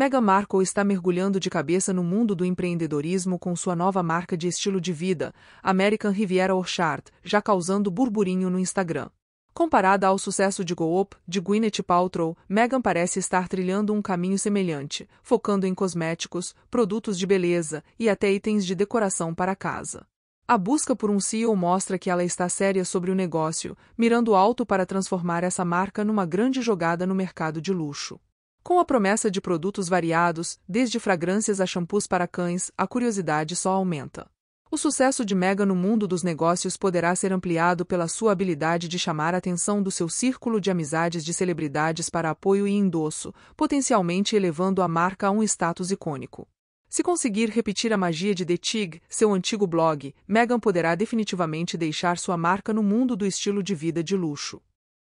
Meghan Markle está mergulhando de cabeça no mundo do empreendedorismo com sua nova marca de estilo de vida, American Riviera Orchard, já causando burburinho no Instagram. Comparada ao sucesso de Go Up, de Gwyneth Paltrow, Meghan parece estar trilhando um caminho semelhante, focando em cosméticos, produtos de beleza e até itens de decoração para casa. A busca por um CEO mostra que ela está séria sobre o negócio, mirando alto para transformar essa marca numa grande jogada no mercado de luxo. Com a promessa de produtos variados, desde fragrâncias a shampoos para cães, a curiosidade só aumenta. O sucesso de Mega no mundo dos negócios poderá ser ampliado pela sua habilidade de chamar a atenção do seu círculo de amizades de celebridades para apoio e endosso, potencialmente elevando a marca a um status icônico. Se conseguir repetir a magia de The Tig, seu antigo blog, Megan poderá definitivamente deixar sua marca no mundo do estilo de vida de luxo.